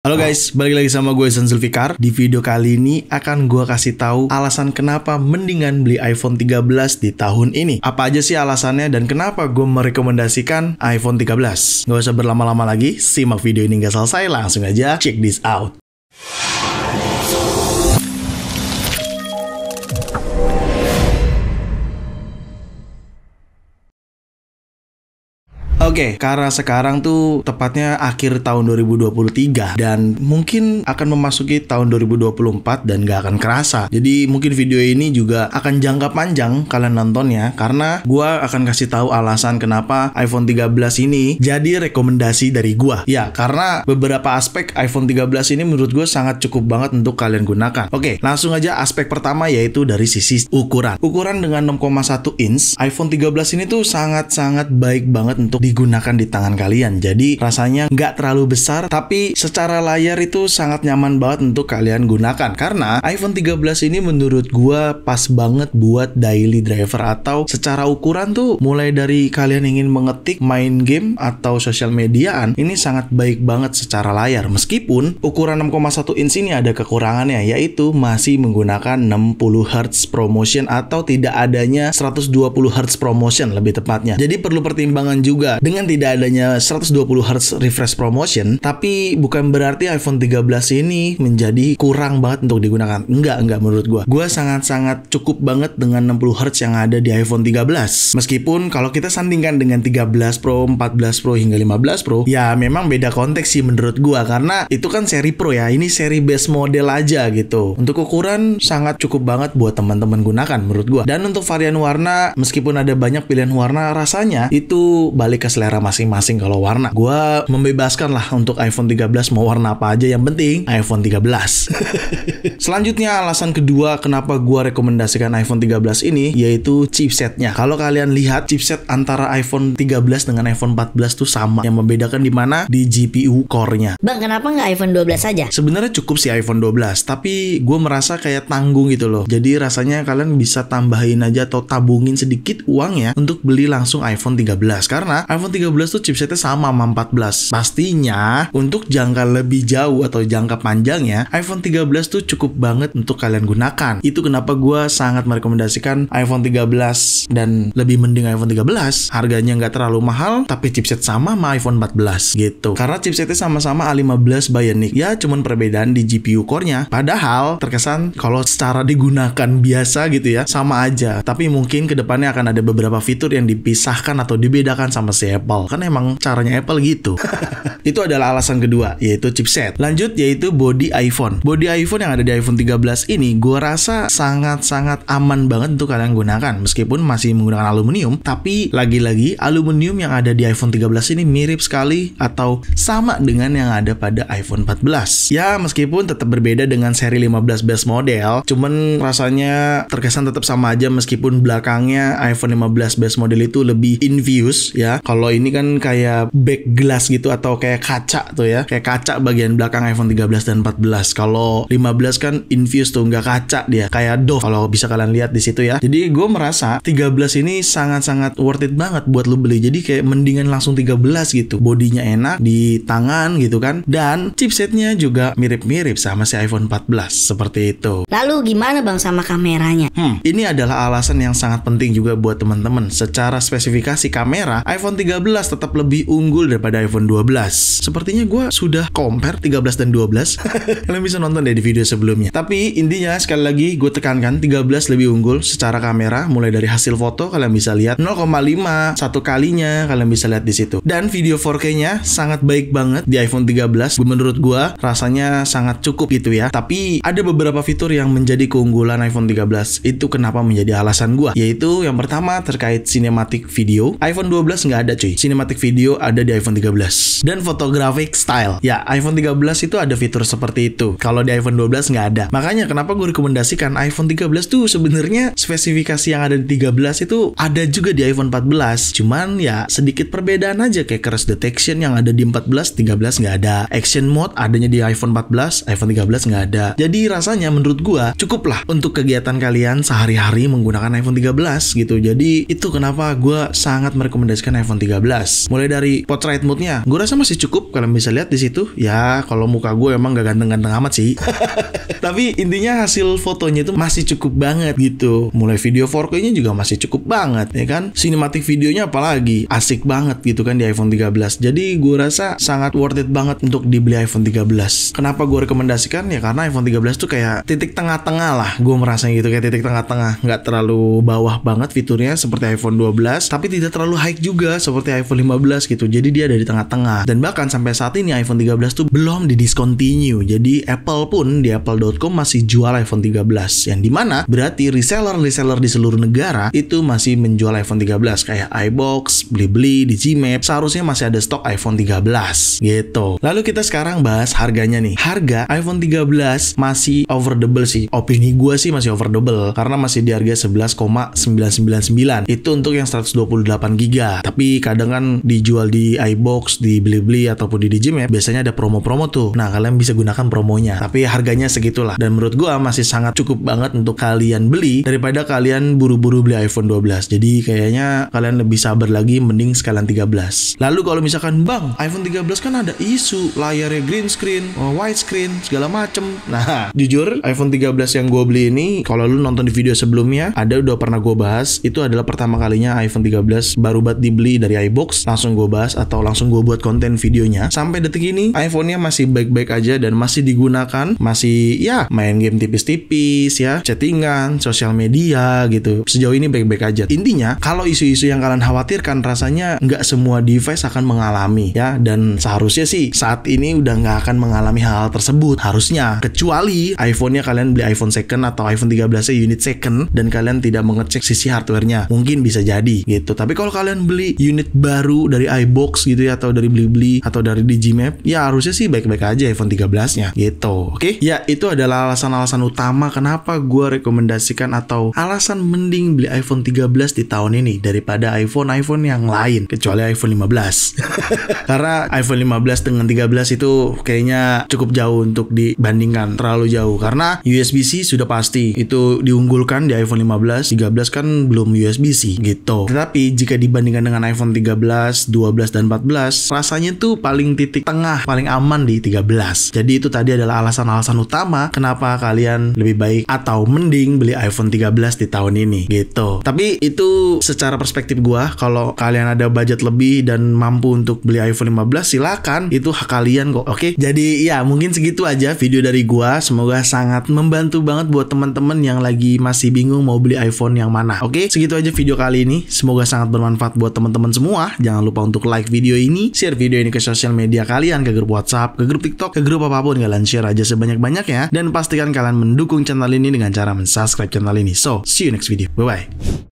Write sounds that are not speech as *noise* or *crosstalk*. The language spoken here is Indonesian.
Halo guys, balik lagi sama gue San Zulfikar. Di video kali ini akan gue kasih tahu alasan kenapa mendingan beli iPhone 13 di tahun ini. Apa aja sih alasannya dan kenapa gue merekomendasikan iPhone 13. Gak usah berlama-lama lagi, simak video ini gak selesai, langsung aja check this out. Oke, okay, karena sekarang tuh tepatnya akhir tahun 2023 dan mungkin akan memasuki tahun 2024 dan gak akan kerasa. Jadi mungkin video ini juga akan jangka panjang kalian nontonnya karena gua akan kasih tahu alasan kenapa iPhone 13 ini jadi rekomendasi dari gua. Ya, karena beberapa aspek iPhone 13 ini menurut gue sangat cukup banget untuk kalian gunakan. Oke, okay, langsung aja aspek pertama yaitu dari sisi ukuran. Ukuran dengan 6,1 inch, iPhone 13 ini tuh sangat-sangat baik banget untuk digunakan gunakan di tangan kalian. Jadi rasanya nggak terlalu besar, tapi secara layar itu sangat nyaman banget untuk kalian gunakan. Karena iPhone 13 ini menurut gue pas banget buat daily driver atau secara ukuran tuh mulai dari kalian ingin mengetik, main game atau sosial mediaan, ini sangat baik banget secara layar. Meskipun ukuran 6,1 inch ini ada kekurangannya, yaitu masih menggunakan 60 Hz promotion atau tidak adanya 120 Hz promotion lebih tepatnya. Jadi perlu pertimbangan juga dengan tidak adanya 120 Hz refresh promotion, tapi bukan berarti iPhone 13 ini menjadi kurang banget untuk digunakan. Enggak, enggak menurut gua. Gua sangat-sangat cukup banget dengan 60 Hz yang ada di iPhone 13. Meskipun kalau kita sandingkan dengan 13 Pro, 14 Pro hingga 15 Pro, ya memang beda konteks sih menurut gua karena itu kan seri Pro ya. Ini seri base model aja gitu. Untuk ukuran sangat cukup banget buat teman-teman gunakan menurut gua. Dan untuk varian warna meskipun ada banyak pilihan warna rasanya itu balik ke selera masing-masing kalau warna. gue membebaskan lah untuk iPhone 13 mau warna apa aja yang penting iPhone 13. *laughs* Selanjutnya alasan kedua kenapa gue rekomendasikan iPhone 13 ini yaitu chipsetnya. Kalau kalian lihat chipset antara iPhone 13 dengan iPhone 14 tuh sama. Yang membedakan di mana? Di GPU core-nya. Bang, kenapa nggak iPhone 12 saja? Sebenarnya cukup sih iPhone 12, tapi gue merasa kayak tanggung gitu loh. Jadi rasanya kalian bisa tambahin aja atau tabungin sedikit uangnya untuk beli langsung iPhone 13 karena iPhone iPhone 13 tuh chipsetnya sama sama 14. Pastinya untuk jangka lebih jauh atau jangka panjangnya iPhone 13 tuh cukup banget untuk kalian gunakan. Itu kenapa gue sangat merekomendasikan iPhone 13 dan lebih mending iPhone 13. Harganya nggak terlalu mahal tapi chipset sama sama iPhone 14 gitu. Karena chipsetnya sama-sama A15 Bionic. Ya cuman perbedaan di GPU core-nya. Padahal terkesan kalau secara digunakan biasa gitu ya sama aja. Tapi mungkin kedepannya akan ada beberapa fitur yang dipisahkan atau dibedakan sama si Apple. Kan emang caranya Apple gitu. *laughs* itu adalah alasan kedua, yaitu chipset. Lanjut yaitu body iPhone. Body iPhone yang ada di iPhone 13 ini gue rasa sangat-sangat aman banget untuk kalian gunakan meskipun masih menggunakan aluminium, tapi lagi-lagi aluminium yang ada di iPhone 13 ini mirip sekali atau sama dengan yang ada pada iPhone 14. Ya, meskipun tetap berbeda dengan seri 15 base model, cuman rasanya terkesan tetap sama aja meskipun belakangnya iPhone 15 base model itu lebih views ya. Kalau kalau ini kan kayak back glass gitu atau kayak kaca tuh ya. Kayak kaca bagian belakang iPhone 13 dan 14. Kalau 15 kan infused tuh nggak kaca dia, kayak doff kalau bisa kalian lihat di situ ya. Jadi gue merasa 13 ini sangat-sangat worth it banget buat lo beli. Jadi kayak mendingan langsung 13 gitu. Bodinya enak di tangan gitu kan. Dan chipsetnya juga mirip-mirip sama si iPhone 14 seperti itu. Lalu gimana bang sama kameranya? Hmm, ini adalah alasan yang sangat penting juga buat teman-teman. Secara spesifikasi kamera, iPhone 13 13 tetap lebih unggul daripada iPhone 12. Sepertinya gue sudah compare 13 dan 12. *laughs* Kalian bisa nonton deh di video sebelumnya. Tapi intinya sekali lagi gue tekankan 13 lebih unggul secara kamera mulai dari hasil foto kalian bisa lihat 0,5 satu kalinya kalian bisa lihat di situ. Dan video 4K-nya sangat baik banget di iPhone 13. Menurut gue rasanya sangat cukup gitu ya. Tapi ada beberapa fitur yang menjadi keunggulan iPhone 13. Itu kenapa menjadi alasan gue. Yaitu yang pertama terkait sinematik video. iPhone 12 nggak ada cuy Cinematic video ada di iPhone 13. Dan photographic style. Ya, iPhone 13 itu ada fitur seperti itu. Kalau di iPhone 12 nggak ada. Makanya kenapa gue rekomendasikan iPhone 13 tuh sebenarnya spesifikasi yang ada di 13 itu ada juga di iPhone 14. Cuman ya sedikit perbedaan aja kayak crash detection yang ada di 14, 13 nggak ada. Action mode adanya di iPhone 14, iPhone 13 nggak ada. Jadi rasanya menurut cukup cukuplah untuk kegiatan kalian sehari-hari menggunakan iPhone 13 gitu. Jadi itu kenapa gue sangat merekomendasikan iPhone 13 13. Mulai dari portrait mode-nya, gue rasa masih cukup kalian bisa lihat di situ. Ya, kalau muka gue emang gak ganteng-ganteng amat sih. *laughs* Tapi intinya hasil fotonya itu masih cukup banget gitu. Mulai video 4K-nya juga masih cukup banget ya kan. Cinematic videonya apalagi asik banget gitu kan di iPhone 13. Jadi gue rasa sangat worth it banget untuk dibeli iPhone 13. Kenapa gue rekomendasikan ya karena iPhone 13 tuh kayak titik tengah-tengah lah gue merasa gitu kayak titik tengah-tengah nggak terlalu bawah banget fiturnya seperti iPhone 12 tapi tidak terlalu high juga seperti seperti iPhone 15 gitu. Jadi dia ada di tengah-tengah. Dan bahkan sampai saat ini iPhone 13 tuh belum didiscontinue. Jadi Apple pun di apple.com masih jual iPhone 13 yang dimana berarti reseller-reseller di seluruh negara itu masih menjual iPhone 13 kayak iBox, Blibli, Digimap. seharusnya masih ada stok iPhone 13 gitu. Lalu kita sekarang bahas harganya nih. Harga iPhone 13 masih over double sih. Opini gue sih masih over double karena masih di harga 11,999. Itu untuk yang 128 GB. Tapi kadang kan dijual di iBox, di Blibli ataupun di Digimap ya, biasanya ada promo-promo tuh. Nah, kalian bisa gunakan promonya. Tapi harganya segitulah dan menurut gua masih sangat cukup banget untuk kalian beli daripada kalian buru-buru beli iPhone 12. Jadi kayaknya kalian lebih sabar lagi mending sekalian 13. Lalu kalau misalkan Bang, iPhone 13 kan ada isu layarnya green screen, eh, white screen, segala macem. Nah, *laughs* jujur iPhone 13 yang gue beli ini kalau lu nonton di video sebelumnya ada udah pernah gue bahas itu adalah pertama kalinya iPhone 13 baru banget dibeli dari AI box langsung gue bahas atau langsung gue buat konten videonya sampai detik ini iPhone-nya masih baik-baik aja dan masih digunakan masih ya main game tipis-tipis ya chattingan sosial media gitu sejauh ini baik-baik aja intinya kalau isu-isu yang kalian khawatirkan rasanya nggak semua device akan mengalami ya dan seharusnya sih saat ini udah nggak akan mengalami hal, -hal tersebut harusnya kecuali iPhone-nya kalian beli iPhone second atau iPhone 13 unit second dan kalian tidak mengecek sisi hardware-nya mungkin bisa jadi gitu tapi kalau kalian beli unit baru dari iBox gitu ya atau dari Blibli atau dari Digimap ya harusnya sih baik-baik aja iPhone 13-nya gitu. Oke. Okay? Ya itu adalah alasan-alasan utama kenapa gue rekomendasikan atau alasan mending beli iPhone 13 di tahun ini daripada iPhone-iPhone yang lain kecuali iPhone 15. *laughs* Karena iPhone 15 dengan 13 itu kayaknya cukup jauh untuk dibandingkan terlalu jauh karena USB-C sudah pasti itu diunggulkan di iPhone 15, 13 kan belum USB-C gitu. Tetapi jika dibandingkan dengan iPhone 13 13, 12, dan 14 rasanya tuh paling titik tengah, paling aman di 13. Jadi itu tadi adalah alasan-alasan utama kenapa kalian lebih baik atau mending beli iPhone 13 di tahun ini gitu. Tapi itu secara perspektif gua kalau kalian ada budget lebih dan mampu untuk beli iPhone 15 silakan itu hak kalian kok. Oke. Okay? Jadi ya mungkin segitu aja video dari gua. Semoga sangat membantu banget buat teman-teman yang lagi masih bingung mau beli iPhone yang mana. Oke, okay? segitu aja video kali ini. Semoga sangat bermanfaat buat teman-teman semua semua, jangan lupa untuk like video ini, share video ini ke sosial media kalian, ke grup WhatsApp, ke grup TikTok, ke grup apapun kalian share aja sebanyak-banyaknya dan pastikan kalian mendukung channel ini dengan cara mensubscribe channel ini. So, see you next video. Bye bye.